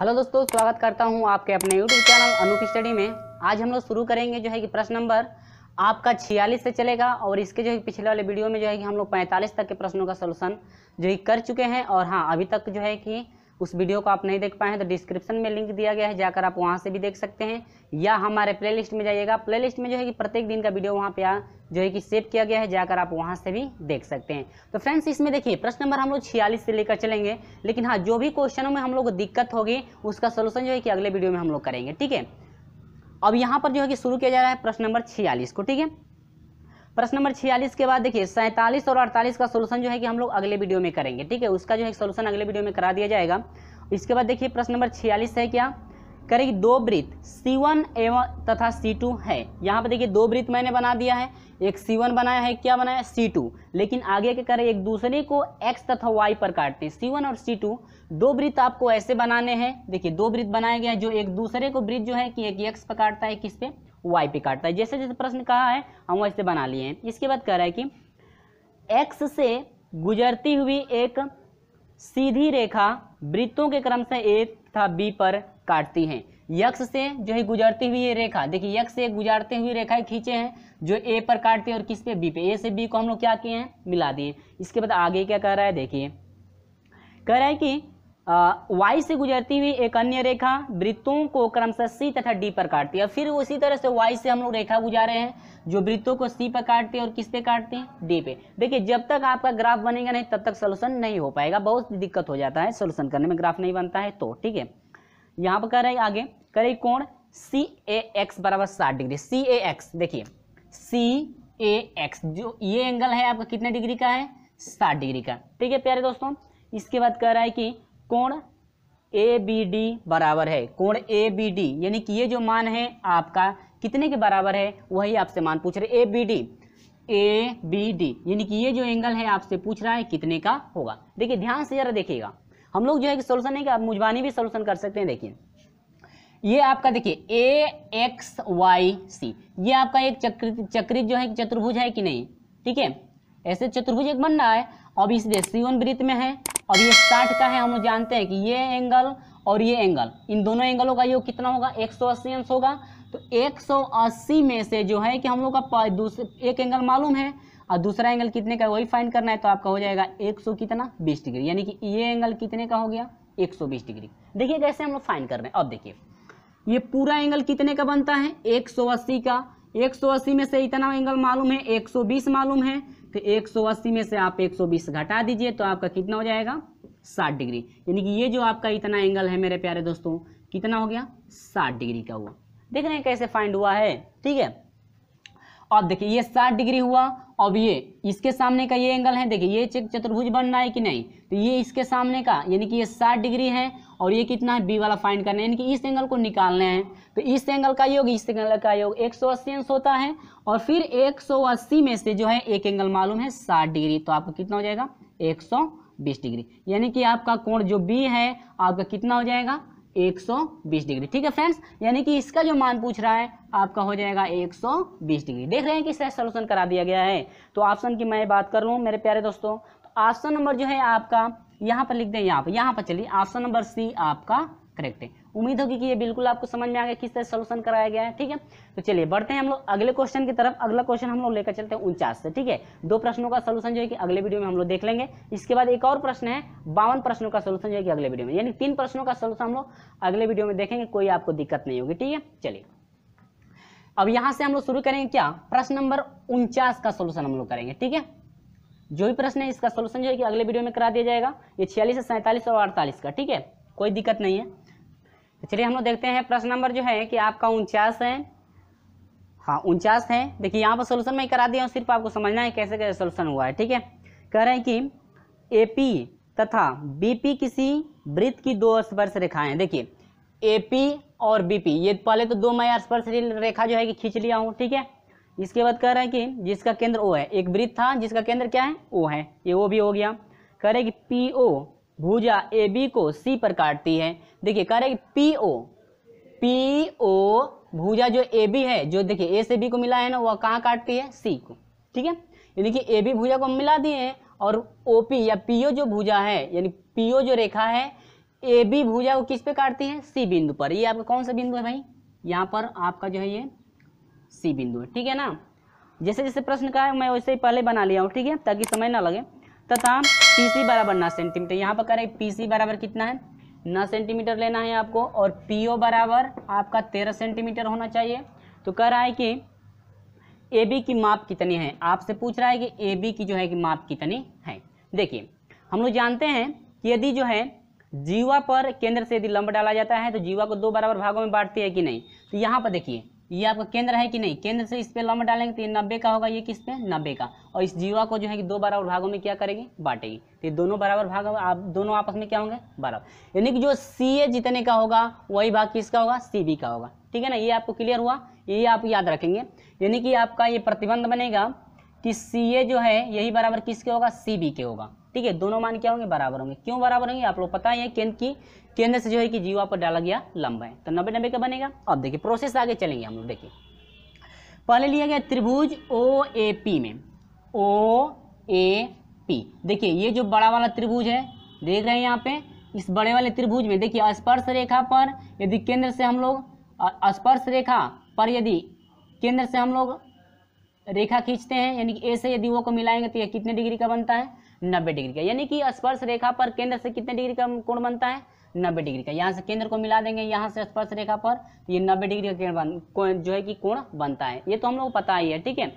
Hello दोस्तों स्वागत करता हूं आपके अपने यूट्यूब चैनल अनूप स्टडी में आज हम लोग शुरू करेंगे जो है कि प्रश्न नंबर आपका छियालीस से चलेगा और इसके जो है पिछले वाले वीडियो में जो है कि हम लोग पैंतालीस तक के प्रश्नों का सोल्यूशन जो है कर चुके हैं और हाँ अभी तक जो है कि उस वीडियो को आप नहीं देख पाए हैं तो डिस्क्रिप्शन में लिंक दिया गया है जाकर आप वहाँ से भी देख सकते हैं या हमारे प्लेलिस्ट में जाइएगा प्लेलिस्ट में जो है कि प्रत्येक दिन का वीडियो वहाँ पे जो है कि सेव किया गया है जाकर आप वहां से भी देख सकते हैं तो फ्रेंड्स इसमें देखिए प्रश्न नंबर हम लोग छियालीस से लेकर चलेंगे लेकिन हाँ जो भी क्वेश्चनों में हम लोग को दिक्कत होगी उसका सोल्यूशन जो है कि अगले वीडियो में हम लोग करेंगे ठीक है अब यहाँ पर जो है कि शुरू किया जा रहा है प्रश्न नंबर छियालीस को ठीक है प्रश्न नंबर छियालीस के बाद देखिए सैंतालीस और अड़तालीस का सोल्यूशन जो है कि हम लोग अगले वीडियो में करेंगे ठीक है उसका जो है सोल्यूशन अगले वीडियो में करा दिया जाएगा इसके बाद देखिए प्रश्न नंबर छियालीस है क्या करेगी दो वृत्त सी वन एवं तथा C2 टू है यहाँ पर देखिए दो वृत्त मैंने बना दिया है एक सी वन बनाया है क्या बनाया सी टू लेकिन आगे के करे एक दूसरे को एक्स तथा वाई पर काटते हैं सी वन और सी टू दो वृत्त आपको ऐसे बनाने हैं देखिए दो वृत्त बनाए गए हैं जो एक दूसरे को वृत्त जो है कि एक X पर काटता है किस पे वाई पे काटता है जैसे जैसे प्रश्न कहा है हम वैसे बना लिए हैं इसके बाद कह रहा है कि एक्स से गुजरती हुई एक सीधी रेखा वृत्तों के क्रम से ए तथा बी पर काटती है यक्ष से जो है गुजरती हुई ये रेखा देखिए यक्ष से गुजरते हुई रेखा खींचे हैं जो ए पर काटती है और किस पे बी पे ए से बी को हम लोग क्या किए हैं मिला दिए इसके बाद आगे क्या कह रहा है देखिए कह रहा है कि वाई से गुजरती हुई एक अन्य रेखा वृत्तों को क्रमशः सी तथा डी पर काटती है फिर उसी तरह से वाई से हम लोग रेखा गुजारे हैं जो वृत्तों को सी पर काटते हैं और किस पे काटते हैं डी पे देखिए जब तक आपका ग्राफ बनेगा नहीं तब तक सोल्यूशन नहीं हो पाएगा बहुत दिक्कत हो जाता है सोल्यूशन करने में ग्राफ नहीं बनता है तो ठीक है यहाँ पर कह रहे आगे करे कोण सी ए एक्स बराबर साठ डिग्री सी ए एक्स देखिए सी ए एक्स जो ये एंगल है आपका कितने डिग्री का है साठ डिग्री का ठीक है प्यारे दोस्तों इसके बाद कह रहा है कि कोण ए बी डी बराबर है कोण ए बी डी यानी कि ये जो मान है आपका कितने के बराबर है वही आपसे मान पूछ रहे A B D A B D यानी कि ये जो एंगल है आपसे पूछ रहा है कितने का होगा देखिए ध्यान से जरा देखिएगा हम लोग जो है कि सोल्यूशन है कि आप मुझबानी भी सोल्यूशन कर सकते हैं देखिए ये आपका देखिए ए एक्स वाई सी ये आपका एक चक्रित चक्रित जो है चतुर्भुज है कि नहीं ठीक है ऐसे चतुर्भुज एक बन रहा है अब इसलिए सीवन वृत्त में है और ये साठ का है हम जानते हैं कि ये एंगल और ये एंगल इन दोनों एंगलों का योग कितना होगा 180 अंश होगा तो 180 में से जो है कि हम लोग का एक एंगल मालूम है और दूसरा एंगल कितने का वही फाइन करना है तो आपका हो जाएगा 100 कितना 20 डिग्री यानी कि ये एंगल कितने का हो गया 120 डिग्री देखिए कैसे हम लोग फाइन कर रहे हैं अब देखिए ये पूरा एंगल कितने का बनता है 180 का 180 में से इतना एंगल मालूम है 120 मालूम है तो 180 में से आप 120 घटा दीजिए तो आपका कितना हो जाएगा 60 डिग्री यानी कि ये जो आपका इतना एंगल है मेरे प्यारे दोस्तों कितना हो गया 60 डिग्री का हुआ देख रहे हैं कैसे फाइंड हुआ है ठीक है और देखिए ये साठ डिग्री हुआ अब ये इसके सामने का ये एंगल है देखिए ये चेक चतुर्भुज बनना है कि नहीं तो ये इसके सामने का यानी कि ये साठ डिग्री है और ये कितना है बी वाला फाइंड करना है यानी कि इस एंगल को निकालना है तो इस एंगल का योग इस एंगल का योग एक सौ अस्सी अंश होता है और फिर एक सौ अस्सी में से जो है एक एंगल मालूम है साठ डिग्री तो आपका कितना हो जाएगा एक सौ बीस डिग्री यानी कि आपका कोण जो बी है आपका कितना हो जाएगा 120 डिग्री ठीक है फ्रेंड्स यानी कि इसका जो मान पूछ रहा है आपका हो जाएगा 120 डिग्री देख रहे हैं कि इसका सोल्यूशन करा दिया गया है तो ऑप्शन की मैं बात कर लूँ मेरे प्यारे दोस्तों तो ऑप्शन नंबर जो है आपका यहाँ पर लिख दें यहाँ पर यहाँ पर चलिए ऑप्शन नंबर सी आपका करेक्ट है उम्मीद होगी कि ये बिल्कुल आपको समझ में आ गया किस तरह सोल्यूशन कराया गया है ठीक है तो चलिए बढ़ते हैं हम लोग अगले क्वेश्चन की तरफ अगला क्वेश्चन हम लोग लेकर चलते हैं उनचास से ठीक है दो प्रश्नों का सोल्यूशन जो है कि अगले वीडियो में हम लोग देख लेंगे इसके बाद एक और प्रश्न है बावन प्रश्नों का सोल्यूशन जो है कि अगले वीडियो में यानी तीन प्रश्नों का सोल्यूशन हम लोग अगले वीडियो में देखेंगे कोई आपको दिक्कत नहीं होगी ठीक है चलिए अब यहां से हम लोग शुरू करेंगे क्या प्रश्न नंबर उनचास का सोल्यूशन हम लोग करेंगे ठीक है जो भी प्रश्न है इसका सोल्यूशन जो है कि अगले वीडियो में करा दिया जाएगा ये छियालीस से सैंतालीस और अड़तालीस का ठीक है कोई दिक्कत नहीं है तो चलिए हम लोग देखते हैं प्रश्न नंबर जो है कि आपका उनचास है हाँ उनचास है देखिए यहाँ पर सोल्यूशन में करा दिया हूँ सिर्फ आपको समझना है कैसे कैसे सोल्यूशन हुआ है ठीक है कह रहे हैं कि ए पी तथा बी किसी वृत्त की दो स्पर्श रेखाएं देखिए ए और बी ये पहले तो दो मैं स्पर्श रेखा जो है कि खींच लिया हूँ ठीक है इसके बाद कह रहे हैं कि जिसका केंद्र ओ है एक वृत्त था जिसका केंद्र क्या है ओ है ये ओ भी हो गया कह रहे हैं कि पी ओ भुजा ए बी को सी पर काटती है देखिए रहे पी ओ पी ओ भुजा जो ए बी है जो देखिए ए से बी को मिला है ना वह कहाँ काटती है सी को ठीक है यानी कि ए बी भुजा को हम मिला दिए हैं और ओ पी या पी ओ जो भुजा है यानी पी ओ जो रेखा है ए बी भुजा को किस पे काटती है सी बिंदु पर ये आपका कौन सा बिंदु है भाई यहाँ पर आपका जो है ये सी बिंदु है ठीक है ना जैसे जैसे प्रश्न का है मैं वैसे ही पहले बना लिया हूँ ठीक है ताकि समय ना लगे तथा पी सी बराबर ना सेंटीमीटर यहाँ पर कह रहे पी सी बराबर कितना है नौ सेंटीमीटर लेना है आपको और पी ओ बराबर आपका तेरह सेंटीमीटर होना चाहिए तो कह रहा है कि ए बी की माप कितनी है आपसे पूछ रहा है कि ए बी की जो है कि माप कितनी है देखिए हम लोग जानते हैं कि यदि जो है जीवा पर केंद्र से यदि लंब डाला जाता है तो जीवा को दो बराबर भागों में बांटती है कि नहीं तो यहाँ पर देखिए ये आपका केंद्र है कि नहीं केंद्र से इस पे लंब डालेंगे तो ये नब्बे का होगा ये किस पे नब्बे का और इस जीवा को जो है कि दो बराबर भागों में क्या करेगी बांटेगी तो ये दोनों बराबर भाग आप दोनों आपस में क्या होंगे बराबर यानी कि जो सी ए जितने का होगा वही भाग किसका होगा सी बी का होगा ठीक है ना ये आपको क्लियर हुआ ये आप याद रखेंगे यानी कि आपका ये प्रतिबंध बनेगा कि सी ए जो है यही बराबर किसके होगा सी बी के होगा ठीक है दोनों मान क्या होंगे बराबर होंगे क्यों बराबर होंगे आप लोग पता है केंद्र की केंद्र से जो है कि जीवा पर डाला गया लंबा है तो नब्बे नब्बे का बनेगा अब देखिए प्रोसेस आगे चलेंगे हम लोग देखिए पहले लिया गया त्रिभुज ओ ए पी में ओ ए पी देखिए ये जो बड़ा वाला त्रिभुज है देख रहे हैं यहाँ पे इस बड़े वाले त्रिभुज में देखिए स्पर्श रेखा पर यदि केंद्र से हम लोग स्पर्श रेखा पर यदि केंद्र से हम लोग रेखा खींचते हैं यानी कि ए से यदि वो को मिलाएंगे तो ये कितने डिग्री का बनता है नब्बे डिग्री का यानी कि स्पर्श रेखा पर केंद्र से कितने डिग्री का कोण बनता है नब्बे डिग्री का यहाँ से केंद्र को मिला देंगे यहाँ से स्पर्श रेखा पर ये नब्बे डिग्री का जो है कि कोण बनता है ये तो हम लोग को पता ही है ठीक है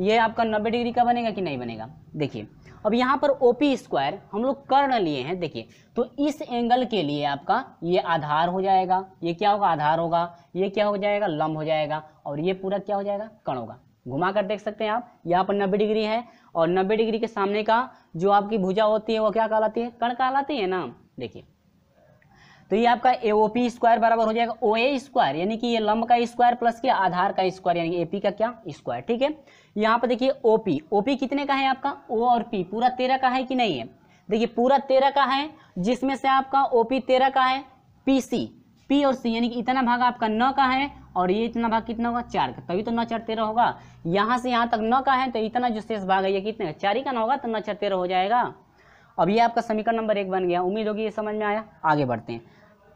ये आपका नब्बे डिग्री का बनेगा कि नहीं बनेगा देखिए अब यहाँ पर ओपी स्क्वायर हम लोग कर्ण लिए हैं देखिए तो इस एंगल के लिए आपका ये आधार हो जाएगा ये क्या होगा आधार होगा ये क्या हो जाएगा लंब हो जाएगा और ये पूरा क्या हो जाएगा कर्ण होगा घुमा कर देख सकते हैं आप यहाँ पर नब्बे डिग्री है और नब्बे डिग्री के सामने का जो आपकी भुजा होती है वो क्या कहलाती है कण कहलाती है ना देखिए तो ये आपका ए ओ पी स्क्वायर बराबर हो जाएगा ओ ए स्क्वायर यानी कि ये लंब का स्क्वायर प्लस के आधार का स्क्वायर यानी ए पी का क्या स्क्वायर ठीक है यहाँ पर देखिए ओ पी ओ पी कितने का है आपका ओ और पी पूरा तेरह का है कि नहीं है देखिए पूरा तेरह का है जिसमें से आपका ओ पी तेरह का है पी सी पी और सी यानी कि इतना भाग आपका न का है और ये इतना भाग कितना होगा चार का तभी तो न चार तेरह होगा यहाँ से यहाँ तक न का है तो इतना जो शेष भाग है ये कितने चार ही का न होगा तो न चार तेरह हो जाएगा अब ये आपका समीकरण नंबर एक बन गया उम्मीद होगी ये समझ में आया आगे बढ़ते हैं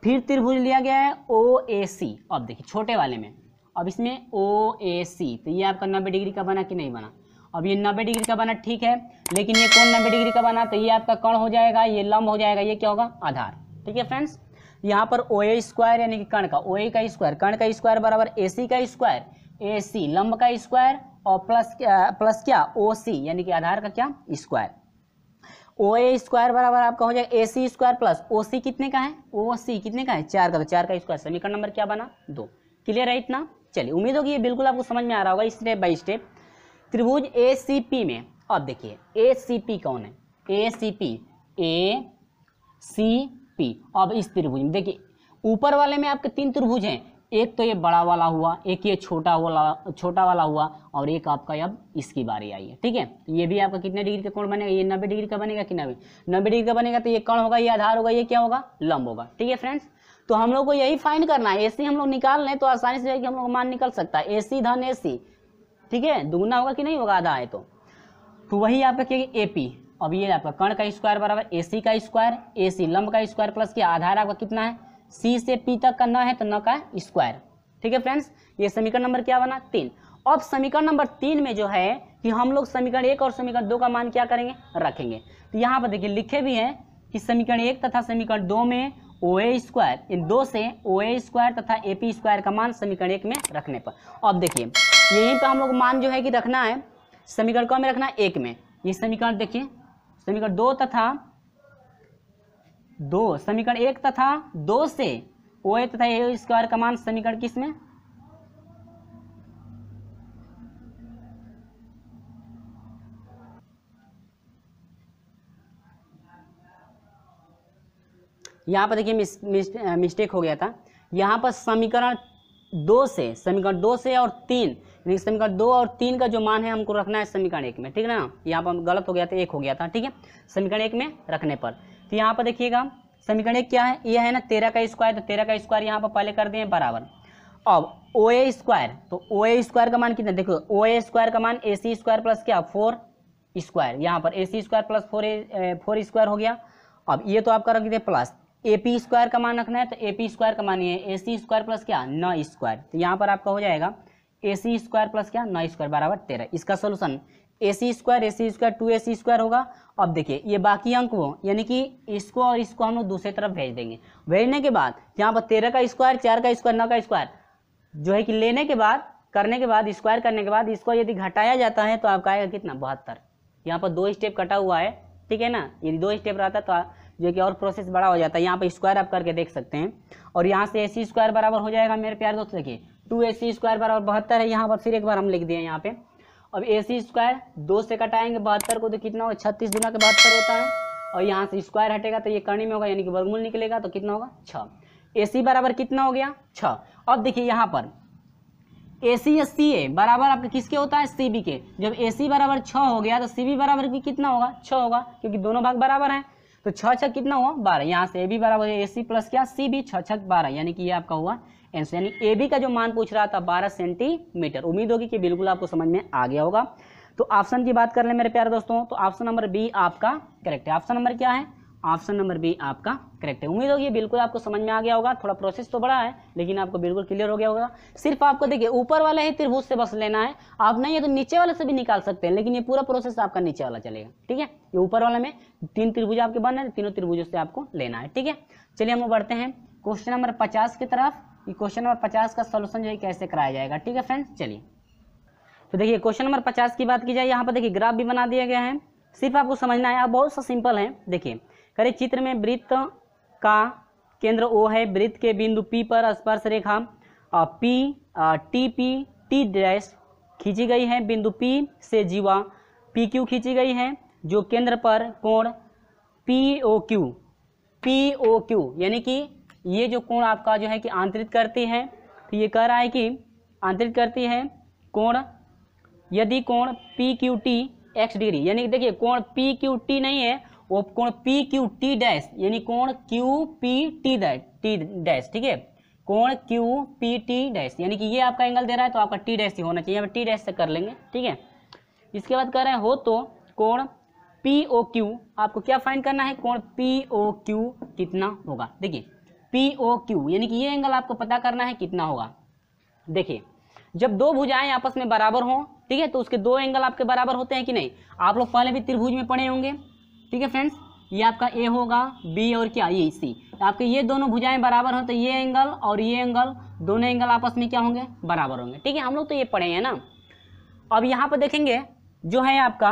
फिर त्रिभुज लिया गया है ओ ए सी अब देखिए छोटे वाले में अब इसमें ओ ए सी तो ये आपका नब्बे डिग्री का बना कि नहीं बना अब ये नब्बे डिग्री का बना ठीक है लेकिन ये कौन नब्बे डिग्री का बना तो ये आपका कौन हो जाएगा ये लंब हो जाएगा ये क्या होगा आधार ठीक है फ्रेंड्स यहाँ पर ओ ए स्क्वायर यानी कि कण का ओ ए का स्क्वायर कण का स्क्वायर बराबर ए सी का स्क्वायर ए सी लंब का स्क्वायर और प्लस प्लस क्या ओ सी यानी कि आधार का क्या स्क्वायर ओ ए स्क्वायर बराबर आपका हो जाएगा ए सी स्क्वायर प्लस ओ सी कितने का है ओ सी कितने का है चार का तो चार का स्क्वायर समीकरण नंबर क्या बना दो क्लियर है इतना चलिए उम्मीद होगी ये बिल्कुल आपको समझ में आ रहा होगा स्टेप बाई स्टेप त्रिभुज ए सी पी में अब देखिए ए सी पी कौन है ए C P A C P अब इस त्रिभुज में देखिए ऊपर वाले में आपके तीन त्रिभुज हैं एक तो ये बड़ा वाला हुआ एक ये छोटा वाला छोटा वाला हुआ और एक आपका अब इसकी बारी आई है ठीक है तो ये भी आपका कितने डिग्री का कोण बनेगा ये नब्बे डिग्री का बनेगा कि नब्बे नब्बे डिग्री का बनेगा तो ये कौन होगा ये आधार होगा ये क्या होगा लंब होगा ठीक है फ्रेंड्स तो हम लोग को यही फाइन करना है सी हम लोग निकाल लें तो आसानी से हम लोग मान निकल सकता है ए सी धन सी ठीक है दुगुना होगा कि नहीं होगा आधा है तो तो वही आपका क्या ए पी अब ये आपका कर्ण का स्क्वायर बराबर ए सी का स्क्वायर ए सी लंब का स्क्वायर प्लस के आधार आपका कितना है सी से पी तक का न है तो न का स्क्वायर ठीक है फ्रेंड्स ये समीकरण नंबर क्या बना तीन अब समीकरण नंबर तीन में जो है कि हम लोग समीकरण एक और समीकरण दो का मान क्या करेंगे रखेंगे तो यहाँ पर देखिए लिखे भी हैं कि समीकरण एक तथा समीकरण दो में ओ ए स्क्वायर इन दो से ओ ए स्क्वायर तथा ए पी स्क्वायर का मान समीकरण एक में रखने पर अब देखिए यहीं पर हम लोग मान जो है कि रखना है समीकरण कौन में रखना है एक में ये समीकरण देखिए समीकरण दो तथा दो समीकरण एक तथा दो से ओ ए तथा ए स्क्वायर का मान समीकरण किस में यहाँ पर देखिए मिस्टेक हो गया था यहाँ पर समीकरण दो से समीकरण दो से और तीन यानी समीकरण दो और तीन का जो मान है हमको रखना है समीकरण एक में ठीक है ना यहाँ पर गलत हो गया था तो एक हो गया था ठीक है समीकरण एक में रखने पर तो यहाँ पर देखिएगा समीकरण एक क्या है ये है ना तेरह का स्क्वायर तो तेरह का स्क्वायर यहाँ पर पहले कर दिए बराबर अब ओ ए स्क्वायर तो ओ ए स्क्वायर का मान कितना देखो ओ ए स्क्वायर का मान ए सी स्क्वायर प्लस क्या फोर स्क्वायर यहाँ पर A C square plus four A four square हो गया अब ये तो आपका रख दिया प्लस ए पी स्क्वायर का मान रखना है तो ए पी स्क्वायर का मान ये ए सी स्क्वायर प्लस क्या न स्क्वायर तो यहाँ पर आपका हो जाएगा ए सी स्क्वायर प्लस क्या नौ स्क्वायर बराबर तेरह इसका solution A C square A C square two A C square होगा अब देखिए ये बाकी अंक वो यानी कि इसको और इसको हम लोग दूसरी तरफ भेज देंगे भेजने के बाद यहाँ पर तेरह का स्क्वायर चार का स्क्वायर नौ का स्क्वायर जो है कि लेने के बाद करने के बाद स्क्वायर करने के बाद इसको यदि घटाया जाता है तो आपका आएगा कितना बहत्तर यहाँ पर दो स्टेप कटा हुआ है ठीक है ना यदि दो स्टेप रहता तो जो कि और प्रोसेस बड़ा हो जाता है यहाँ पर स्क्वायर आप करके देख सकते हैं और यहाँ से ए सी स्क्वायर बराबर हो जाएगा मेरे प्यार दोस्त देखिए टू ए सी स्क्वायर बराबर बहत्तर है यहाँ पर फिर एक बार हम लिख दिए यहाँ पे अब ए सी स्क्वायर दो से कटाएंगे बहत्तर को तो कितना होगा छत्तीस दुना के बहत्तर होता है और यहाँ से स्क्वायर हटेगा तो ये कर्णी में होगा यानी कि वर्गमूल निकलेगा तो कितना होगा छ ए सी बराबर कितना हो गया छ अब देखिए यहाँ पर ए सी या सी ए बराबर आपके किसके होता है सी बी के जब ए सी बराबर छ हो गया तो सी बी बराबर भी कितना होगा छ होगा क्योंकि दोनों भाग बराबर हैं तो छ छः कितना हुआ बारह यहाँ से ए बी बराबर ए सी प्लस क्या सी बी छ बारह यानी कि ये आपका हुआ एंसर यानी ए बी का जो मान पूछ रहा था बारह सेंटीमीटर उम्मीद होगी कि बिल्कुल आपको समझ में आ गया होगा तो ऑप्शन की बात कर ले मेरे प्यारे दोस्तों तो ऑप्शन नंबर बी आपका करेक्ट है ऑप्शन नंबर क्या है ऑप्शन नंबर बी आपका करेक्ट है उम्मीद होगी बिल्कुल आपको समझ में आ गया होगा थोड़ा प्रोसेस तो बड़ा है लेकिन आपको बिल्कुल क्लियर हो गया होगा सिर्फ आपको देखिए ऊपर वाले ही त्रिभुज से बस लेना है आप नहीं है तो नीचे वाले से भी निकाल सकते हैं लेकिन ये पूरा प्रोसेस आपका नीचे वाला चलेगा ठीक है ये ऊपर वाले में तीन त्रिभुज आपके बन है तीनों त्रिभुजों से आपको लेना है ठीक है चलिए हम बढ़ते हैं क्वेश्चन नंबर पचास की तरफ क्वेश्चन नंबर पचास का सोल्यूशन जो है कैसे कराया जाएगा ठीक है फ्रेंड्स चलिए तो देखिए क्वेश्चन नंबर पचास की बात की जाए यहाँ पर देखिए ग्राफ भी बना दिया गया है सिर्फ आपको समझना है आप बहुत सा सिंपल है देखिए करे चित्र में वृत्त का केंद्र ओ है वृत्त के बिंदु पी पर स्पर्श रेखा P T P T dash खींची गई है बिंदु पी से जीवा पी क्यू खींची गई है जो केंद्र पर कोण P O Q P O Q यानी कि ये जो कोण आपका जो है कि आंतरित करती है तो ये कह रहा है कि आंतरित करती है कोण यदि कोण P Q T X degree यानी कि देखिए कोण पी क्यू टी नहीं है उपकोण पी क्यू टी डैश यानी कोण Q P T T dash ठीक है कोण क्यू पी टी डैश यानी कि ये आपका एंगल दे रहा है तो आपका टी डैश ही होना चाहिए टी डैश से कर लेंगे ठीक है इसके बाद कह रहे हैं हो तो कोण पी ओ क्यू आपको क्या फाइन करना है कोण पी ओ क्यू कितना होगा देखिए पी ओ क्यू यानी कि ये एंगल आपको पता करना है कितना होगा देखिए जब दो भुजाएं आपस में बराबर हों ठीक है तो उसके दो एंगल आपके बराबर होते हैं कि नहीं आप लोग पहले भी त्रिभुज में पढ़े होंगे ठीक है फ्रेंड्स ये आपका ए होगा बी और क्या ये सी आपके ये दोनों भुजाएं बराबर हों तो ये एंगल और ये एंगल दोनों एंगल आपस में क्या होंगे बराबर होंगे ठीक है हम लोग तो ये पढ़े हैं ना अब यहाँ पर देखेंगे जो है आपका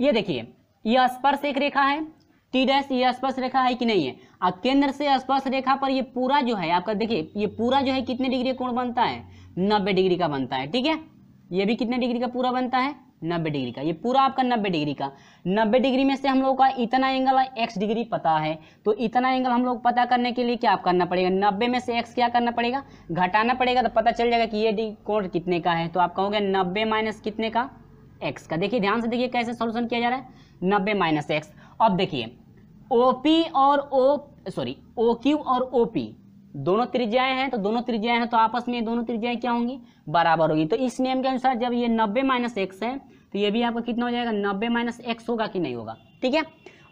ये देखिए ये स्पर्श एक रेखा है टी डैश ये स्पर्श रेखा है कि नहीं है अब केंद्र से स्पर्श रेखा पर ये पूरा जो है आपका देखिए ये पूरा जो है कितने डिग्री कोण बनता है नब्बे डिग्री का बनता है ठीक है ये भी कितने डिग्री का पूरा बनता है नब्बे डिग्री का ये पूरा आपका नब्बे डिग्री का नब्बे डिग्री में से हम लोग का इतना एंगल एक्स डिग्री पता है तो इतना एंगल हम लोग पता करने के लिए क्या आप करना पड़ेगा नब्बे में से एक्स क्या करना पड़ेगा घटाना पड़ेगा तो पता चल जाएगा कि ये कोण कितने का है तो आप कहोगे नब्बे माइनस कितने का एक्स का देखिए ध्यान से देखिए कैसे सोल्यूशन किया जा रहा है नब्बे माइनस एक्स अब देखिए ओ और ओ सॉरी ओ और ओ दोनों त्रिज्याएं हैं तो दोनों त्रिज्याएं हैं तो आपस में दोनों त्रिज्याएं क्या होंगी बराबर होगी तो इस नियम के अनुसार जब ये नब्बे माइनस एक्स है तो ये भी आपका कितना हो जाएगा नब्बे माइनस एक्स होगा कि नहीं होगा ठीक है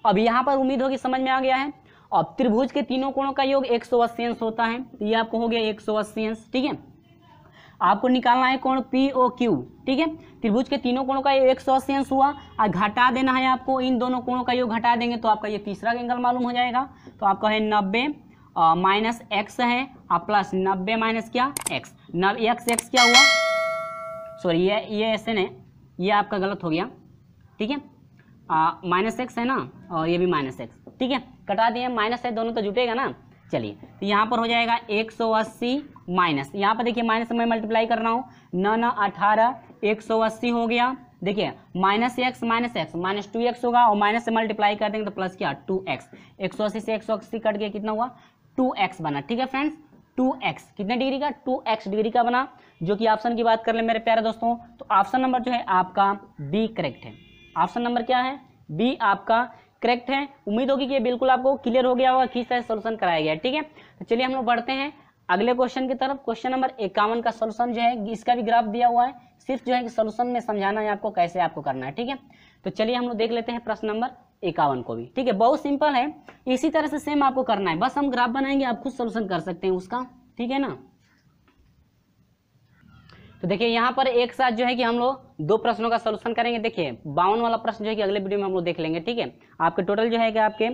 अब यहाँ पर उम्मीद होगी समझ में आ गया है अब त्रिभुज के तीनों कोणों का योग एक सौ अस्सी अंश होता है तो ये आपको हो गया एक सौ अस्सी अंश ठीक है आपको निकालना है कोण पी ओ क्यू ठीक है त्रिभुज के तीनों कोणों का एक सौ अस्सी अंश हुआ और घटा देना है आपको इन दोनों कोणों का योग घटा देंगे तो आपका ये तीसरा एंगल मालूम हो जाएगा तो आपका है नब्बे माइनस एक्स है और प्लस नब्बे माइनस क्या एक्स नब एक्स एक्स क्या हुआ सॉरी ये ये ऐसे नहीं ये आपका गलत हो गया ठीक है माइनस एक्स है ना और ये भी माइनस एक्स ठीक है कटा दिए माइनस है दोनों तो जुटेगा ना चलिए तो यहाँ पर हो जाएगा एक सौ अस्सी माइनस यहाँ पर देखिए माइनस मैं मल्टीप्लाई कर रहा हूँ नौ न अठारह एक सौ अस्सी हो गया देखिए minus X minus X minus two X होगा और माइनस से मल्टीप्लाई कर देंगे तो प्लस क्या टू एक्स एक सौ अस्सी से एक सौ अस्सी कट गया कितना हुआ टू एक्स बना ठीक है फ्रेंड्स टू एक्स कितने डिग्री का टू एक्स डिग्री का बना जो कि ऑप्शन की बात कर ले मेरे प्यारे दोस्तों तो ऑप्शन नंबर जो है आपका बी करेक्ट है ऑप्शन नंबर क्या है बी आपका करेक्ट है उम्मीद होगी कि ये बिल्कुल आपको क्लियर हो गया होगा किस तरह सोल्यूशन कराया गया ठीक है तो चलिए हम लोग बढ़ते हैं अगले क्वेश्चन की तरफ क्वेश्चन नंबर इक्यावन का सोल्यूशन जो है इसका भी ग्राफ दिया हुआ है सिर्फ जो है कि सोल्यूशन में समझाना है आपको कैसे आपको करना है ठीक है तो चलिए हम लोग देख लेते हैं प्रश्न नंबर इक्यावन को भी ठीक है बहुत सिंपल है इसी तरह से सेम आपको करना है बस हम ग्राफ बनाएंगे आप खुद सोल्यूशन कर सकते हैं उसका ठीक है ना तो देखिए यहाँ पर एक साथ जो है कि हम लोग दो प्रश्नों का सोल्यूशन करेंगे देखिए बावन वाला प्रश्न जो है कि अगले वीडियो में हम लोग देख लेंगे ठीक है आपके टोटल जो है कि आपके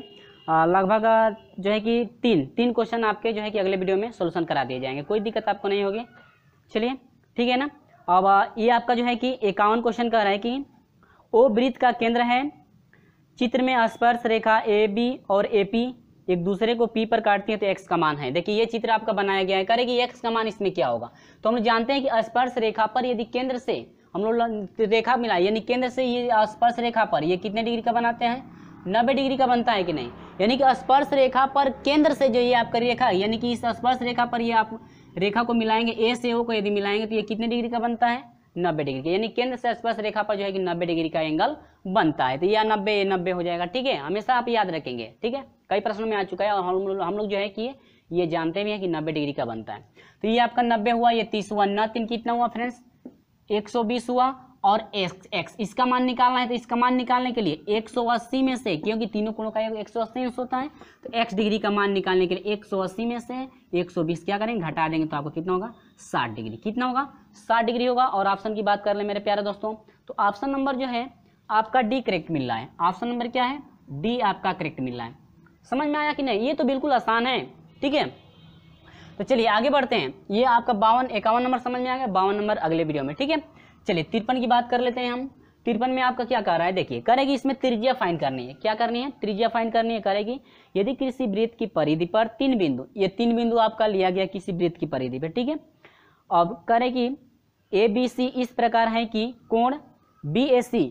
लगभग जो है कि तीन तीन क्वेश्चन आपके जो है कि अगले वीडियो में सोल्यूशन करा दिए जाएंगे कोई दिक्कत आपको नहीं होगी चलिए ठीक है ना अब ये आपका जो है कि इक्यावन क्वेश्चन कह रहा है कि ओ वृत्त का केंद्र है चित्र में स्पर्श रेखा ए बी और ए पी एक दूसरे को पी पर काटती है तो एक्स का मान है देखिए ये चित्र आपका बनाया गया है करेगी एक्स का मान इसमें क्या होगा तो हम जानते हैं कि स्पर्श रेखा पर यदि केंद्र से हम लोग रेखा मिला यानी केंद्र से ये स्पर्श रेखा पर ये कितने डिग्री का बनाते हैं नब्बे डिग्री का बनता है कि नहीं यानी कि स्पर्श रेखा पर केंद्र से जो ये आपका रेखा यानी कि इस स्पर्श रेखा पर ये आप रेखा को मिलाएंगे ए से ओ को यदि मिलाएंगे तो ये कितने डिग्री का बनता है नब्बे डिग्री का यानी केंद्र से स्पर्श रेखा पर जो है कि नब्बे डिग्री का एंगल बनता है तो यह नब्बे नब्बे हो जाएगा ठीक है हमेशा आप याद रखेंगे ठीक है कई प्रश्नों में आ चुका है और हम लोग हम लोग जो है कि ये जानते भी हैं कि नब्बे डिग्री का बनता है तो ये आपका नब्बे हुआ ये तीस हुआ न तीन कितना हुआ फ्रेंड्स एक सौ बीस हुआ और एक्स एक्स इसका मान निकालना है तो इसका मान निकालने के लिए 180 में से क्योंकि तीनों कोणों का एक 180 अंश होता है तो एक्स डिग्री का मान निकालने के लिए 180 में से 120 क्या करेंगे घटा देंगे तो आपको कितना होगा 60 डिग्री कितना होगा 60 डिग्री होगा और ऑप्शन की बात कर ले मेरे प्यारे दोस्तों तो ऑप्शन नंबर जो है आपका डी करेक्ट मिल रहा है ऑप्शन नंबर क्या है डी आपका करेक्ट मिल रहा है समझ में आया कि नहीं ये तो बिल्कुल आसान है ठीक है तो चलिए आगे बढ़ते हैं ये आपका बावन इक्यावन नंबर समझ में आ गया बावन नंबर अगले वीडियो में ठीक है चलिए तिरपन की बात कर लेते हैं हम तिरपन में आपका क्या कर रहा है देखिए करेगी इसमें त्रिज्या फाइन करनी है क्या करनी है त्रिज्या फाइन करनी है करेगी यदि किसी वृत्त की परिधि पर तीन बिंदु ये तीन बिंदु आपका लिया गया किसी वृत्त की परिधि पर ठीक है अब करेगी ए बी सी इस प्रकार है कि कोण बी ए सी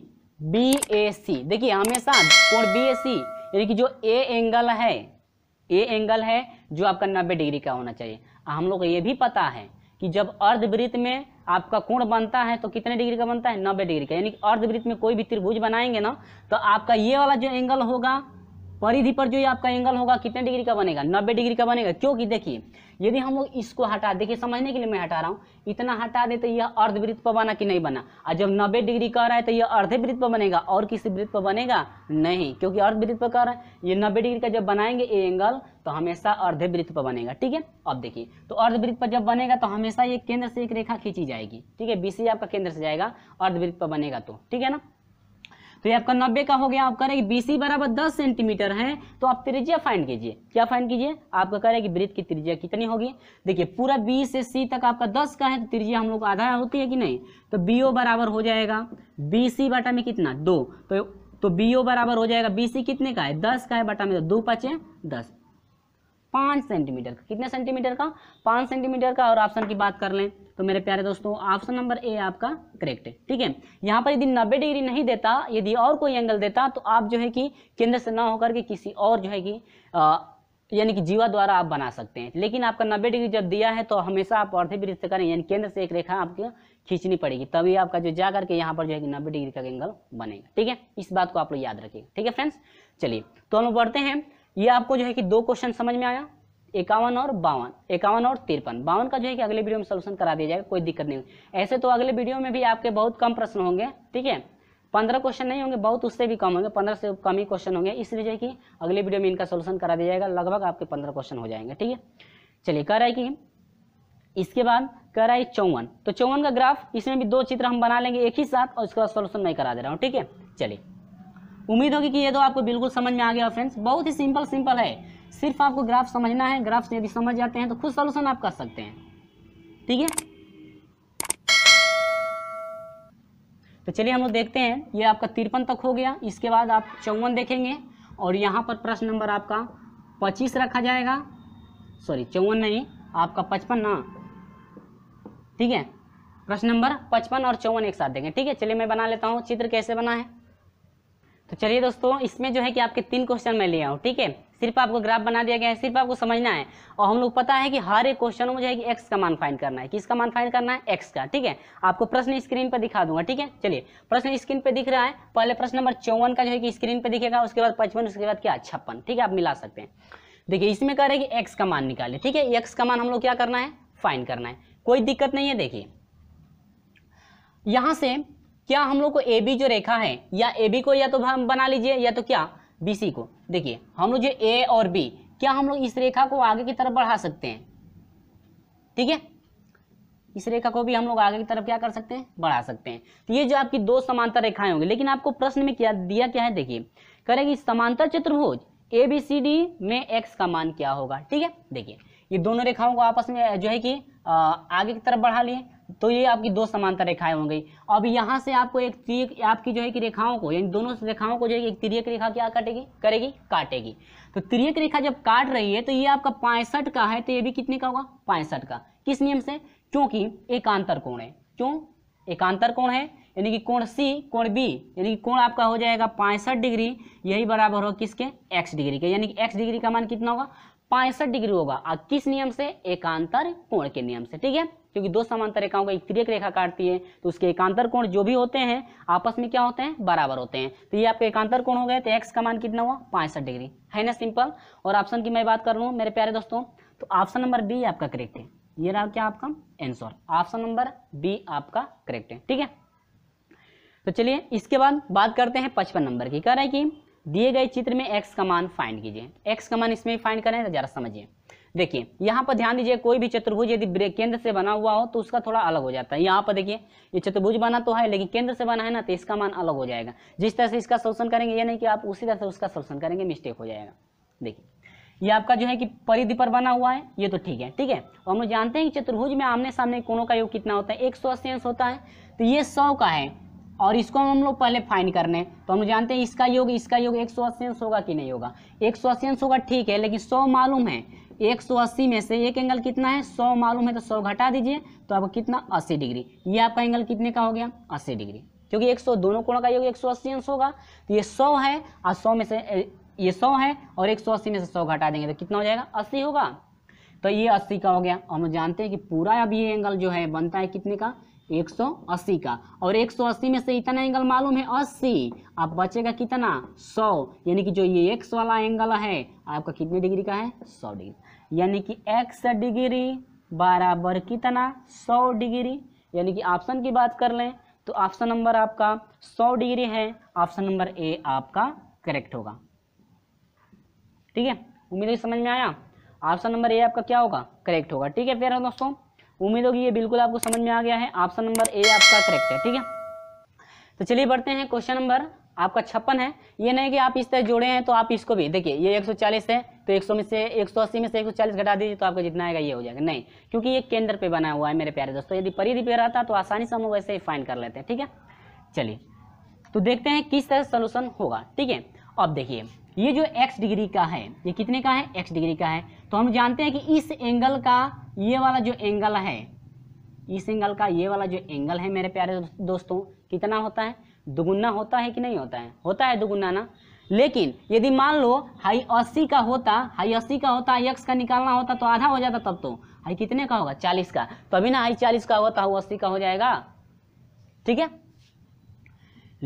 बी ए सी देखिए हमेशा कोण बी ए सी यानी कि जो ए एंगल है ए एंगल है जो आपका नब्बे डिग्री का होना चाहिए हम लोग को ये भी पता है कि जब अर्धवृत्त में आपका कोण बनता है तो कितने डिग्री का बनता है नब्बे डिग्री का यानी अर्धवृत्त में कोई भी त्रिभुज बनाएंगे ना तो आपका ये वाला जो एंगल होगा परिधि पर जो ये आपका एंगल होगा कितने डिग्री का बनेगा नब्बे डिग्री का बनेगा क्योंकि देखिए यदि हम लोग इसको हटा देखिए समझने के लिए मैं हटा रहा हूँ इतना हटा दे तो यह अर्धवृत्त पर बना कि नहीं बना और जब नब्बे डिग्री कह रहा है तो यह अर्धवृत्त पर बनेगा और किसी वृत्त पर बनेगा नहीं क्योंकि अर्धवृत्त पर कह रहा है ये नब्बे डिग्री का जब बनाएंगे ये एंगल तो हमेशा अर्धवृत्त पर बनेगा ठीक है अब देखिए तो अर्धवृत्त पर जब बनेगा तो हमेशा ये केंद्र से एक रेखा खींची जाएगी ठीक है बीसी आपका केंद्र से जाएगा अर्धवृत्त पर बनेगा तो ठीक है ना तो ये आपका नब्बे का हो गया आप करेंगे बी सी बराबर दस सेंटीमीटर है तो आप त्रिज्या फाइंड कीजिए क्या फाइंड कीजिए आपका करें कि वृत्त की त्रिज्या कितनी होगी देखिए पूरा बी से सी तक आपका दस का है तो त्रिज्या हम लोग आधा होती है कि नहीं तो बी ओ बराबर हो जाएगा बी सी बटा में कितना दो तो तो बी ओ बराबर हो जाएगा बी सी कितने का है दस का है बटा में तो दो पचे दस पाँच सेंटीमीटर का कितने सेंटीमीटर का पाँच सेंटीमीटर का और ऑप्शन की बात कर लें तो मेरे प्यारे दोस्तों ऑप्शन नंबर ए आपका करेक्ट है ठीक है यहाँ पर यदि नब्बे डिग्री नहीं देता यदि और कोई एंगल देता तो आप जो है कि केंद्र से ना होकर के किसी और जो है कि यानी कि जीवा द्वारा आप बना सकते हैं लेकिन आपका नब्बे डिग्री जब दिया है तो हमेशा आप अर्धवृत्त रिश्ते करें यानी केंद्र से एक रेखा आपको खींचनी पड़ेगी तभी आपका जो जा करके यहाँ पर जो है कि नब्बे डिग्री का एंगल बनेगा ठीक है इस बात को आप लोग याद रखें ठीक है फ्रेंड्स चलिए तो हम बढ़ते हैं ये आपको जो है कि दो क्वेश्चन समझ में आया इक्यावन और बावन इक्यावन और तिरपन बावन का जो है कि अगले वीडियो में सोल्यूशन करा दिया जाएगा कोई दिक्कत नहीं होगी ऐसे तो अगले वीडियो में भी आपके बहुत कम प्रश्न होंगे ठीक है पंद्रह क्वेश्चन नहीं होंगे बहुत उससे भी कम होंगे पंद्रह से कम ही क्वेश्चन होंगे इसलिए जो है कि अगले वीडियो में इनका सोल्यूशन करा दिया जाएगा लगभग आपके पंद्रह क्वेश्चन हो जाएंगे ठीक है चलिए कह रहा है कि इसके बाद कह रहा है चौवन तो चौवन का ग्राफ इसमें भी दो चित्र हम बना लेंगे एक ही साथ और इसका सोल्यूशन मैं करा दे रहा हूँ ठीक है चलिए उम्मीद होगी कि ये तो आपको बिल्कुल समझ में आ गया फ्रेंड्स बहुत ही सिंपल सिंपल है सिर्फ आपको ग्राफ समझना है ग्राफ से यदि समझ जाते हैं तो खुद सोल्यूशन आप कर सकते हैं ठीक है तो चलिए हम लोग देखते हैं ये आपका तिरपन तक हो गया इसके बाद आप चौवन देखेंगे और यहाँ पर प्रश्न नंबर आपका पच्चीस रखा जाएगा सॉरी चौवन नहीं आपका पचपन ना हाँ. ठीक है प्रश्न नंबर पचपन और चौवन एक साथ देंगे ठीक है चलिए मैं बना लेता हूँ चित्र कैसे बना है तो चलिए दोस्तों इसमें जो है कि आपके तीन क्वेश्चन मैं लिया हूँ ठीक है सिर्फ आपको ग्राफ बना दिया गया है सिर्फ आपको समझना है और हम लोग पता है कि हर एक क्वेश्चन में जो है कि एक्स का मान फाइंड करना है किसका मान फाइंड करना है एक्स का ठीक है आपको प्रश्न स्क्रीन पर दिखा दूंगा ठीक है चलिए प्रश्न स्क्रीन पर दिख रहा है पहले प्रश्न नंबर चौवन का जो है कि स्क्रीन पर दिखेगा उसके बाद पचपन उसके बाद क्या छप्पन ठीक है आप मिला सकते हैं देखिए इसमें कह रहे हैं कि एक्स का मान निकाले ठीक है एक्स का मान हम लोग क्या करना है फाइन करना है कोई दिक्कत नहीं है देखिए यहाँ से क्या हम लोग को ए बी जो रेखा है या ए बी को या तो बना लीजिए या तो क्या बी सी को देखिए हम लोग जो ए और बी क्या हम लोग इस रेखा को आगे की तरफ बढ़ा सकते हैं ठीक है इस रेखा को भी हम लोग आगे की तरफ क्या कर सकते हैं बढ़ा सकते हैं तो ये जो आपकी दो समांतर रेखाएं होंगी लेकिन आपको प्रश्न में क्या दिया क्या है देखिए करेगी समांतर चतुर्भुज ए बी सी डी में एक्स का मान क्या होगा ठीक है देखिए ये दोनों रेखाओं को आपस में जो है कि आगे की तरफ बढ़ा लिए तो ये आपकी दो समांतर रेखाएं हो गई अब यहाँ से आपको एक तीर आपकी जो है कि रेखाओं को यानी दोनों रेखाओं को जो है कि एक तिरक रेखा क्या काटेगी करेगी काटेगी तो तिरक रेखा जब काट रही है तो ये आपका पैंसठ का है तो ये भी कितने का होगा पैंसठ का किस नियम से क्योंकि एकांतर कोण है क्यों एकांतर कोण है यानी कि कोण सी कोण बी यानी कि कोण आपका हो जाएगा पैंसठ डिग्री यही बराबर होगा किसके एक्स डिग्री के यानी कि एक्स डिग्री का मान कितना होगा पैंसठ डिग्री होगा और किस नियम से एकांतर कोण के नियम से ठीक है क्योंकि दो समांतर रेखाओं का एक त्रिक रेखा काटती है तो उसके एकांतर कोण जो भी होते हैं आपस में क्या होते हैं बराबर होते हैं तो ये आपके एकांतर कोण हो गए तो एक्स का मान कितना हुआ पैंसठ डिग्री है ना सिंपल और ऑप्शन की मैं बात कर लूँ मेरे प्यारे दोस्तों तो ऑप्शन नंबर बी आपका करेक्ट है ये रहा क्या आपका आंसर ऑप्शन नंबर बी आपका करेक्ट है ठीक है तो चलिए इसके बाद बात करते हैं पचपन नंबर की कह रहे हैं कि दिए गए चित्र में एक्स का मान फाइंड कीजिए एक्स का मान इसमें फाइंड करें तो जरा समझिए देखिए यहाँ पर ध्यान दीजिए कोई भी चतुर्भुज यदि केंद्र से बना हुआ हो तो उसका थोड़ा अलग हो जाता है यहाँ पर देखिए ये चतुर्भुज बना तो है लेकिन केंद्र से बना है ना तो इसका मान अलग हो जाएगा जिस तरह से इसका शोषण करेंगे ये नहीं कि आप उसी तरह से उसका शोषण करेंगे मिस्टेक हो जाएगा देखिए ये आपका जो है कि परिधि पर बना हुआ है ये तो ठीक है ठीक है और तो हम लोग जानते हैं कि चतुर्भुज में आमने सामने कोणों का योग कितना होता है एक सौ अस्सी अंश होता है तो ये सौ का है और इसको हम लोग पहले फाइन करने तो हम जानते हैं इसका योग इसका योग एक सौ अंश होगा कि नहीं होगा एक सौ अंश होगा ठीक है लेकिन सौ मालूम है 180 में से एक एंगल कितना है 100 मालूम है तो 100 घटा दीजिए तो अब कितना 80 डिग्री ये आपका एंगल कितने का हो गया 80 डिग्री क्योंकि 100 दोनों कोणों का योग एक सौ अस्सी अंश होगा तो ये 100 है और 100 में से ये 100 है और 180 में से 100 घटा देंगे तो कितना हो जाएगा 80 होगा तो ये 80 का हो गया हम जानते हैं कि पूरा अब ये एंगल जो है बनता है कितने का 180 का और 180 में से इतना एंगल मालूम है 80 आप बचेगा कितना 100 यानी कि जो ये x वाला एंगल है आपका कितने डिग्री का है 100 डिग्री यानी कि एक्स डिग्री बराबर कितना सौ डिग्री यानी कि ऑप्शन की बात कर लें तो ऑप्शन नंबर आपका सौ डिग्री है ऑप्शन नंबर ए आपका करेक्ट होगा ठीक है उम्मीद है समझ में आया ऑप्शन नंबर ए आपका क्या होगा करेक्ट होगा ठीक है फिर दोस्तों उम्मीद होगी ये बिल्कुल आपको समझ में आ गया है ऑप्शन नंबर ए आपका करेक्ट है ठीक है तो चलिए बढ़ते हैं क्वेश्चन नंबर आपका छप्पन है ये नहीं कि आप इस तरह जोड़े हैं तो आप इसको भी देखिए ये 140 है तो 100 में से 180 में से 140 घटा दीजिए तो आपका जितना आएगा ये हो जाएगा नहीं क्योंकि ये केंद्र पे बना हुआ है मेरे प्यारे दोस्तों यदि परिधि पे रहता तो आसानी से हम वैसे ही फाइन कर लेते हैं ठीक है चलिए तो देखते हैं किस तरह सोल्यूशन होगा ठीक है अब देखिए ये जो एक्स डिग्री का है ये कितने का है एक्स डिग्री का है तो हम जानते हैं कि इस एंगल का ये वाला जो एंगल है इस एंगल का ये वाला जो एंगल है मेरे प्यारे दोस्तों कितना होता है दुगुना होता है कि नहीं होता है होता है दुगुना ना लेकिन यदि मान लो हाई अस्सी का होता हाई अस्सी का होता है यक्स का निकालना होता तो आधा हो जाता तब तो हाई कितने का होगा चालीस का तो अभी ना हाई चालीस का होता तो हाई अस्सी का हो जाएगा ठीक है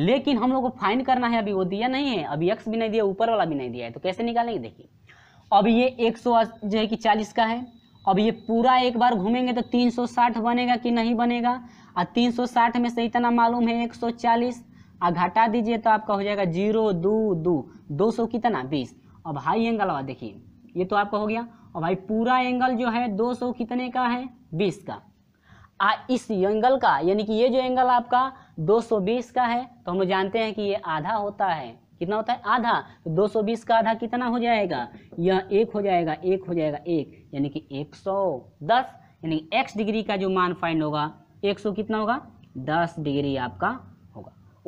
लेकिन हम लोग को फाइंड करना है अभी वो दिया नहीं है अभी यक्स भी नहीं दिया ऊपर वाला भी नहीं दिया है तो कैसे निकालेंगे देखिए अब ये एक जो है कि चालीस का है अब ये पूरा एक बार घूमेंगे तो तीन बनेगा कि नहीं बनेगा और तीन में से इतना मालूम है एक आ घटा दीजिए तो आपका हो जाएगा जीरो दो दो दो सौ कितना बीस अब हाई एंगल वाला देखिए ये तो आपका हो गया और भाई पूरा एंगल जो है दो सौ कितने का है बीस का आ इस एंगल का यानी कि ये जो एंगल आपका दो सौ बीस का है तो हम लोग जानते हैं कि ये आधा होता है कितना होता है आधा तो बीस का आधा कितना हो जाएगा यह एक हो जाएगा एक हो जाएगा एक यानी कि एक सौ दस यानी एक्स डिग्री का जो मान फाइंड होगा एक सौ कितना होगा दस डिग्री आपका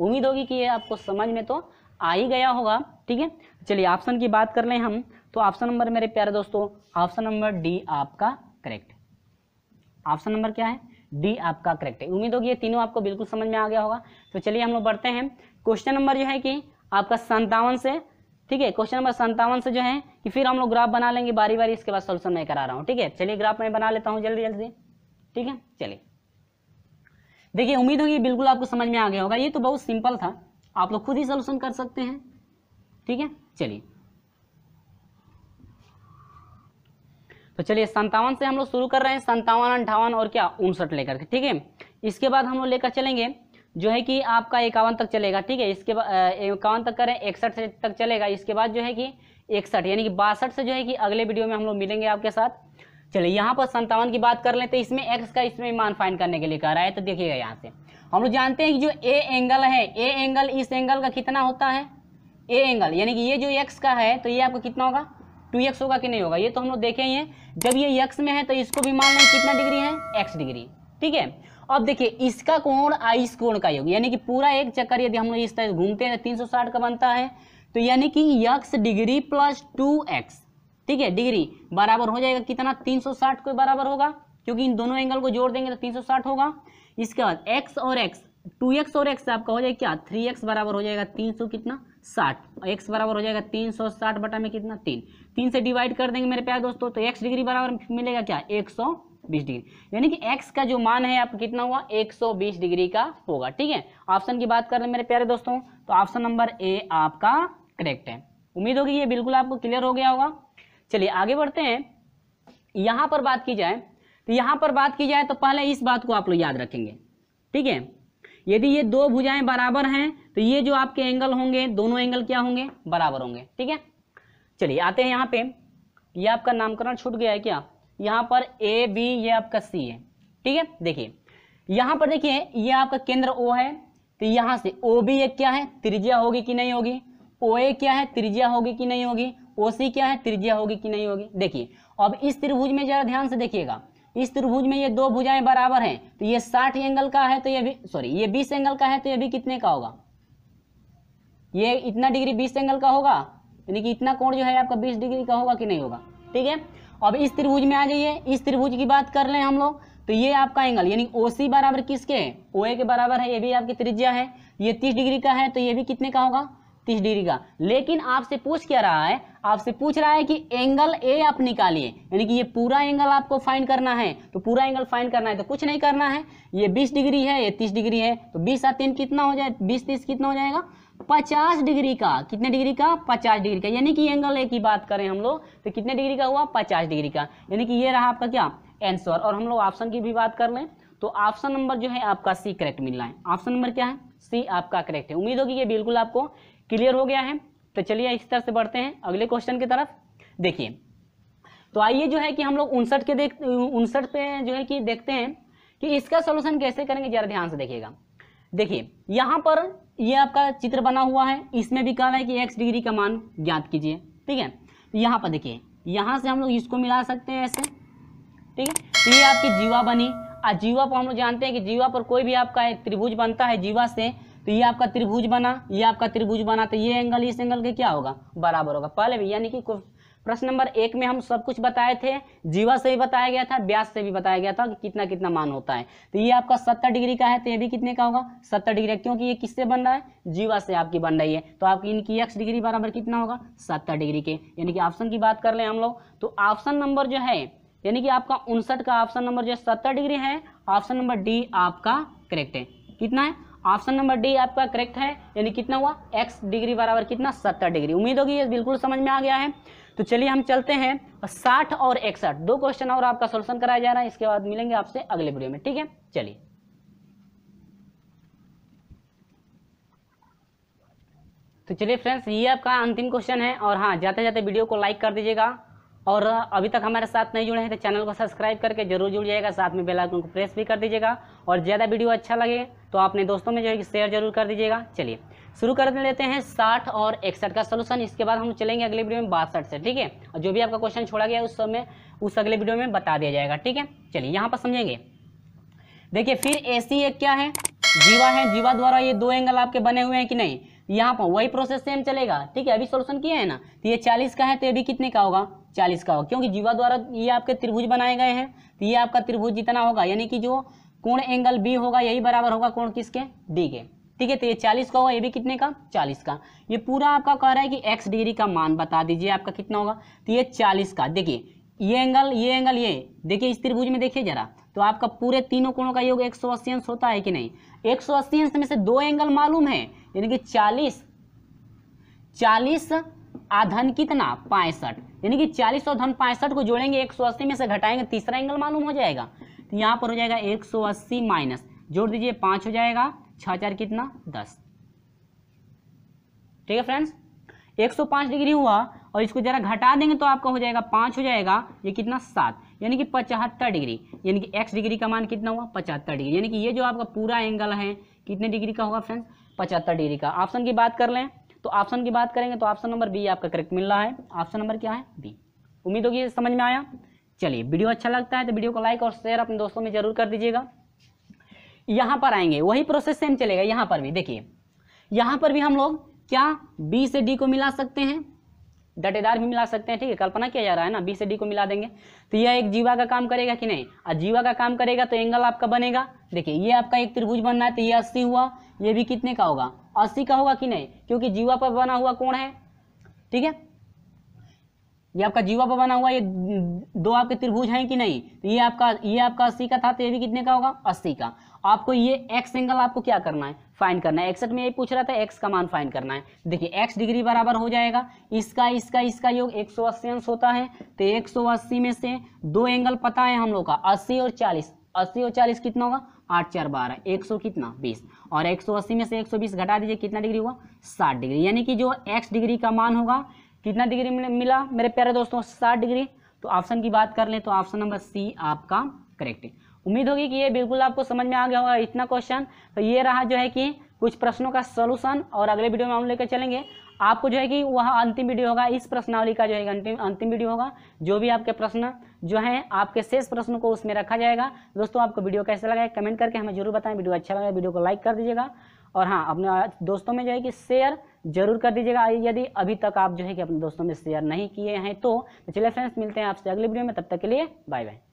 उम्मीद होगी कि ये आपको समझ में तो आ ही गया होगा ठीक है चलिए ऑप्शन की बात कर लें हम तो ऑप्शन नंबर मेरे प्यारे दोस्तों ऑप्शन नंबर डी आपका करेक्ट ऑप्शन नंबर क्या है डी आपका करेक्ट है उम्मीद होगी ये तीनों आपको बिल्कुल समझ में आ गया होगा तो चलिए हम लोग बढ़ते हैं क्वेश्चन नंबर जो है कि आपका संतावन से ठीक है क्वेश्चन नंबर संतावन से जो है कि फिर हम लोग ग्राफ बना लेंगे बारी बारी इसके बाद सोल्यूशन मैं करा रहा हूँ ठीक है चलिए ग्राफ मैं बना लेता हूँ जल्दी जल्दी ठीक है चलिए देखिए उम्मीद होगी बिल्कुल आपको समझ में आ गया होगा ये तो बहुत सिंपल था आप लोग खुद ही सोल्यूशन कर सकते हैं ठीक है चलिए तो चलिए संतावन से हम लोग शुरू कर रहे हैं संतावन अंठावन और क्या उनसठ लेकर के ठीक है इसके बाद हम लोग लेकर चलेंगे जो है कि आपका इक्यावन तक चलेगा ठीक है इसके बाद इक्यावन तक करें इकसठ तक चलेगा इसके बाद जो है कि इकसठ यानी कि बासठ से जो है कि अगले वीडियो में हम लोग मिलेंगे आपके साथ चलिए यहाँ पर संतावन की बात कर लें तो इसमें एक्स का इसमें मान फाइन करने के लिए कह रहा है तो देखिएगा यहाँ से हम लोग जानते हैं कि जो ए एंगल है ए एंगल इस एंगल का कितना होता है ए एंगल यानी कि ये जो एक्स का है तो ये आपका कितना होगा टू एक्स होगा कि नहीं होगा ये तो हम लोग देखे ही हैं जब ये एक्स में है तो इसको भी मान लें कितना डिग्री है एक्स डिग्री ठीक है अब देखिए इसका कोण आइस कोण का योग यानी कि पूरा एक चक्कर यदि हम लोग इस तरह घूमते हैं तो तीन सौ साठ का बनता है तो यानी कि X degree plus two X ठीक है डिग्री बराबर हो जाएगा कितना 360 के बराबर होगा क्योंकि इन दोनों एंगल को जोड़ देंगे तो 360 होगा इसके बाद एक्स और एक्स टू एक्स और एक्स आपका हो जाएगा क्या थ्री एक्स बराबर हो जाएगा तीन सौ कितना साठ एक्स बराबर हो जाएगा तीन सौ साठ बटा में कितना तीन तीन से डिवाइड कर देंगे मेरे प्यार दोस्तों तो एक्स डिग्री बराबर मिलेगा क्या एक सौ बीस डिग्री यानी कि एक्स का जो मान है आपका कितना हुआ बीस डिग्री का होगा ठीक है ऑप्शन की बात कर रहे मेरे प्यारे दोस्तों तो ऑप्शन नंबर ए आपका करेक्ट है उम्मीद होगी ये बिल्कुल आपको क्लियर हो गया होगा चलिए आगे बढ़ते हैं यहां पर बात की जाए तो यहां पर बात की जाए तो पहले इस बात को आप लोग याद रखेंगे ठीक है यदि ये दो भुजाएं बराबर हैं तो ये जो आपके एंगल होंगे दोनों एंगल क्या होंगे बराबर होंगे ठीक है चलिए आते हैं यहां पे ये आपका नामकरण छूट गया है क्या यहां पर ए बी ये आपका सी है ठीक है देखिए यहां पर देखिए ये आपका केंद्र ओ है तो यहां से ओ बी एक क्या है त्रिज्या होगी कि नहीं होगी ओ ए क्या है त्रिज्या होगी कि नहीं होगी ओ सी क्या है त्रिज्या होगी कि नहीं होगी देखिए अब इस त्रिभुज में जरा ध्यान से देखिएगा इस त्रिभुज में ये दो भुजाएं बराबर हैं तो ये साठ एंगल का है तो ये भी सॉरी ये बीस एंगल का है तो ये भी कितने का होगा ये इतना डिग्री बीस एंगल का होगा यानी कि इतना कोण जो है आपका बीस डिग्री का होगा कि नहीं होगा ठीक है अब इस त्रिभुज में आ जाइए इस त्रिभुज की बात कर ले हम लोग तो ये आपका एंगल यानी ओ सी बराबर किसके है ओ ए के बराबर है ये भी आपकी त्रिज्या है ये तीस डिग्री का है तो ये भी कितने का होगा तीस डिग्री का लेकिन आपसे पूछ क्या रहा है आपसे पूछ रहा है कि एंगल ए आप निकालिए यानी कि ये पूरा एंगल आपको फाइंड करना है तो पूरा एंगल फाइंड करना है तो कुछ नहीं करना है ये 20 डिग्री है ये 30 डिग्री है तो 20 और तीन कितना हो जाए 20 तीस कितना हो जाएगा 50 डिग्री का कितने डिग्री का 50 डिग्री का यानी कि एंगल ए की बात करें हम लोग तो कितने डिग्री का हुआ पचास डिग्री का यानी कि ये रहा आपका क्या एंसर और हम लोग ऑप्शन की भी बात कर लें तो ऑप्शन नंबर जो है आपका सी करेक्ट मिल रहा है ऑप्शन नंबर क्या है सी आपका करेक्ट है उम्मीद होगी ये बिल्कुल आपको क्लियर हो गया है तो चलिए इस तरह से बढ़ते हैं अगले क्वेश्चन की तरफ देखिए तो आइए जो है कि हम लोग उनसठ के देख उनसठ पे जो है कि देखते हैं कि इसका सोल्यूशन कैसे करेंगे जरा ध्यान से देखिएगा देखिए यहाँ पर ये आपका चित्र बना हुआ है इसमें भी कहा है कि एक्स डिग्री का मान ज्ञात कीजिए ठीक है यहाँ पर देखिए यहाँ से हम लोग इसको मिला सकते हैं ऐसे ठीक है तो ये आपकी जीवा बनी और जीवा पर हम लोग जानते हैं कि जीवा पर कोई भी आपका एक त्रिभुज बनता है जीवा से तो ये आपका त्रिभुज बना ये आपका त्रिभुज बना तो ये एंगल इस एंगल के क्या होगा बराबर होगा पहले भी यानी कि प्रश्न नंबर एक में हम सब कुछ बताए थे जीवा से भी बताया गया था ब्यास से भी बताया गया था कि कितना कितना मान होता है तो ये आपका सत्तर डिग्री का है तो ये भी कितने का होगा सत्तर डिग्री क्योंकि ये किससे बन रहा है जीवा से आपकी बन रही है तो आपकी इनकी एक्स डिग्री बराबर कितना होगा सत्तर डिग्री के यानी कि ऑप्शन की बात कर ले हम लोग तो ऑप्शन नंबर जो है यानी कि आपका उनसठ का ऑप्शन नंबर जो है सत्तर डिग्री है ऑप्शन नंबर डी आपका करेक्ट है कितना है ऑप्शन नंबर डी आपका करेक्ट है यानी कितना हुआ एक्स डिग्री बराबर कितना सत्तर डिग्री उम्मीद होगी ये बिल्कुल समझ में आ गया है तो चलिए हम चलते हैं साठ और इकसठ दो क्वेश्चन और आपका सोल्यूशन कराया जा रहा है इसके बाद मिलेंगे आपसे अगले वीडियो में ठीक है चलिए तो चलिए फ्रेंड्स ये आपका अंतिम क्वेश्चन है और हाँ जाते जाते वीडियो को लाइक कर दीजिएगा और अभी तक हमारे साथ नहीं जुड़े हैं तो चैनल को सब्सक्राइब करके जरूर जुड़ जाएगा साथ में बेल आइकन को प्रेस भी कर दीजिएगा और ज़्यादा वीडियो अच्छा लगे तो आपने दोस्तों में जो है शेयर जरूर कर दीजिएगा चलिए शुरू कर लेते हैं साठ और इकसठ का सोल्यूशन इसके बाद हम चलेंगे अगले वीडियो में बासठ से ठीक है और जो भी आपका क्वेश्चन छोड़ा गया उस समय उस अगले वीडियो में बता दिया जाएगा ठीक है चलिए यहाँ पर समझेंगे देखिए फिर ए सी एक क्या है जीवा है जीवा द्वारा ये दो एंगल आपके बने हुए हैं कि नहीं यहाँ पर वही प्रोसेस सेम चलेगा ठीक है अभी सोल्यूशन किया है ना तो ये चालीस का है तो ये भी कितने का होगा चालीस का होगा क्योंकि जीवा द्वारा ये आपके त्रिभुज बनाए गए हैं तो ये आपका त्रिभुज जितना होगा यानी कि जो कोण एंगल बी होगा यही बराबर होगा कोण किसके डी के ठीक है तो ये चालीस का होगा ये भी कितने का चालीस का ये पूरा आपका कह रहा है कि एक्स डिग्री का मान बता दीजिए आपका कितना होगा तो ये चालीस का देखिए ये एंगल ये एंगल ये देखिए इस त्रिभुज में देखिए जरा तो आपका पूरे तीनों कोणों का योग एक सौ अस्सी अंश होता है कि नहीं एक सौ अस्सी अंश में से दो एंगल मालूम है यानी कि चालीस चालीस आधन कितना पैंसठ यानी कि चालीस और धन पैंसठ को जोड़ेंगे एक सौ अस्सी में से घटाएंगे तीसरा एंगल मालूम हो जाएगा तो यहाँ पर हो जाएगा एक सौ अस्सी माइनस जोड़ दीजिए पाँच हो जाएगा छः चार कितना दस ठीक है फ्रेंड्स एक सौ पाँच डिग्री हुआ और इसको जरा घटा देंगे तो आपका हो जाएगा पाँच हो जाएगा ये कितना सात यानी कि पचहत्तर डिग्री यानी कि एक्स डिग्री का मान कितना हुआ पचहत्तर डिग्री यानी कि ये जो आपका पूरा एंगल है कितने डिग्री का होगा फ्रेंड्स पचहत्तर डिग्री का ऑप्शन की बात कर लें तो ऑप्शन की बात करेंगे तो ऑप्शन नंबर बी आपका करेक्ट मिल रहा है ऑप्शन नंबर क्या है बी उम्मीद होगी समझ में आया चलिए वीडियो अच्छा लगता है तो वीडियो को लाइक और शेयर अपने दोस्तों में जरूर कर दीजिएगा यहाँ पर आएंगे वही प्रोसेस सेम चलेगा यहाँ पर भी देखिए यहाँ पर भी हम लोग क्या बी से डी को मिला सकते हैं डटेदार भी मिला सकते हैं ठीक है कल्पना किया जा रहा है ना बी से डी को मिला देंगे तो यह एक जीवा का काम करेगा कि नहीं और जीवा का काम करेगा तो एंगल आपका बनेगा देखिए ये आपका एक त्रिभुज बनना है तो ये अस्सी हुआ ये भी कितने का होगा अस्सी का होगा कि नहीं क्योंकि जीवा पर बना हुआ कौन है ठीक है ये आपका जीवा पर बना हुआ ये दो आपके त्रिभुज हैं कि नहीं तो ये आपका ये आपका अस्सी का था तो ये भी कितने का होगा अस्सी का आपको ये एक्स एंगल आपको क्या करना है फाइन करना है एक्सठ में यही पूछ रहा था एक्स का मान फाइन करना है देखिए एक्स डिग्री बराबर हो जाएगा इसका इसका इसका योग एक सौ अस्सी अंश होता है तो एक सौ अस्सी में से दो एंगल पता है हम लोग का अस्सी और चालीस अस्सी और चालीस कितना होगा आठ चार बारह एक सौ कितना बीस और एक सौ अस्सी में से एक सौ बीस घटा दीजिए कितना डिग्री हुआ साठ डिग्री यानी कि जो एक्स डिग्री का मान होगा कितना डिग्री मिला मेरे प्यारे दोस्तों साठ डिग्री तो ऑप्शन की बात कर लें तो ऑप्शन नंबर सी आपका करेक्ट है उम्मीद होगी कि ये बिल्कुल आपको समझ में आ गया होगा इतना क्वेश्चन तो ये रहा जो है कि कुछ प्रश्नों का सोल्यूशन और अगले वीडियो में हम लेकर चलेंगे आपको जो है कि वह अंतिम वीडियो होगा इस प्रश्नावली का जो है अंतिम अंतिम वीडियो होगा जो भी आपके प्रश्न जो है आपके शेष प्रश्नों को उसमें रखा जाएगा दोस्तों आपको वीडियो कैसा लगा कमेंट करके हमें जरूर बताएं वीडियो अच्छा लगा वीडियो को लाइक कर दीजिएगा और हाँ अपने दोस्तों में जो है कि शेयर जरूर कर दीजिएगा यदि अभी तक आप जो है कि अपने दोस्तों में शेयर नहीं किए हैं तो, चलिए फ्रेंड्स मिलते हैं आपसे अगले वीडियो में तब तक के लिए बाय बाय